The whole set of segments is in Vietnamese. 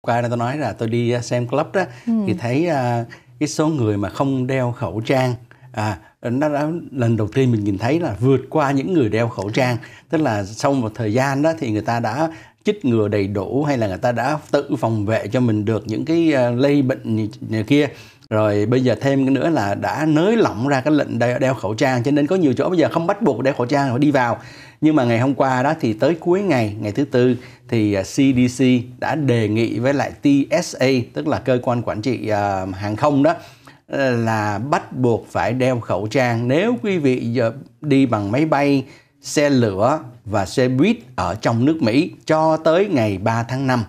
qua đây tôi nói là tôi đi à, xem club đó ừ. thì thấy uh, cái số người mà không đeo khẩu trang à nó đã lần đầu tiên mình nhìn thấy là vượt qua những người đeo khẩu trang tức là sau một thời gian đó thì người ta đã chích ngừa đầy đủ hay là người ta đã tự phòng vệ cho mình được những cái uh, lây bệnh này kia rồi bây giờ thêm nữa là đã nới lỏng ra cái lệnh đeo, đeo khẩu trang cho nên có nhiều chỗ bây giờ không bắt buộc đeo khẩu trang rồi đi vào nhưng mà ngày hôm qua đó thì tới cuối ngày ngày thứ tư thì CDC à, đã đề nghị với lại TSA tức là cơ quan quản trị uh, hàng không đó ờ, là bắt buộc phải đeo khẩu trang nếu quý vị giờ đi bằng máy bay xe lửa và xe buýt ở trong nước Mỹ cho tới ngày 3 tháng 5.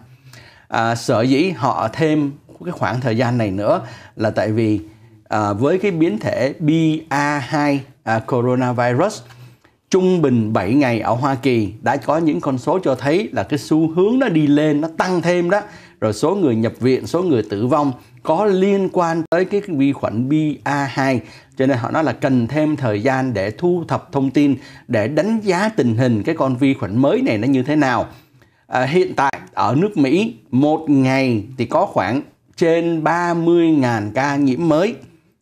À, sở dĩ họ thêm cái khoảng thời gian này nữa là tại vì à, với cái biến thể BA2 à, coronavirus trung bình 7 ngày ở Hoa Kỳ đã có những con số cho thấy là cái xu hướng nó đi lên nó tăng thêm đó rồi số người nhập viện số người tử vong có liên quan tới cái vi khuẩn BA2 cho nên họ nói là cần thêm thời gian để thu thập thông tin để đánh giá tình hình cái con vi khuẩn mới này nó như thế nào à, hiện tại ở nước Mỹ một ngày thì có khoảng trên 30.000 ca nhiễm mới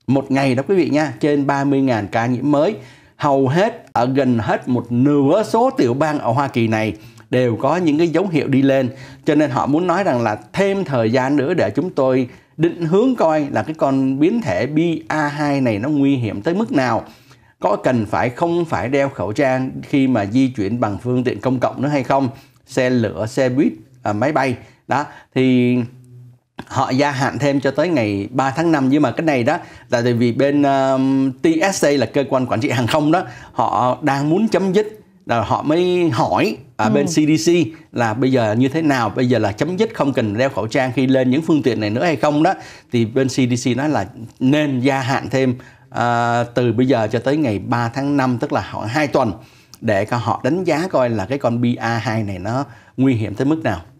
một ngày đó quý vị nha trên 30.000 ca nhiễm mới hầu hết ở gần hết một nửa số tiểu bang ở Hoa Kỳ này đều có những cái dấu hiệu đi lên cho nên họ muốn nói rằng là thêm thời gian nữa để chúng tôi định hướng coi là cái con biến thể BA2 này nó nguy hiểm tới mức nào có cần phải không phải đeo khẩu trang khi mà di chuyển bằng phương tiện công cộng nữa hay không xe lửa xe buýt à, máy bay đó thì họ gia hạn thêm cho tới ngày 3 tháng 5 nhưng mà cái này đó là tại vì bên um, TSA là cơ quan quản trị hàng không đó họ đang muốn chấm dứt là họ mới hỏi ở ừ. bên CDC là bây giờ như thế nào bây giờ là chấm dứt không cần đeo khẩu trang khi lên những phương tiện này nữa hay không đó thì bên CDC nói là nên gia hạn thêm uh, từ bây giờ cho tới ngày 3 tháng 5 tức là khoảng 2 tuần để họ đánh giá coi là cái con BA2 này nó nguy hiểm tới mức nào.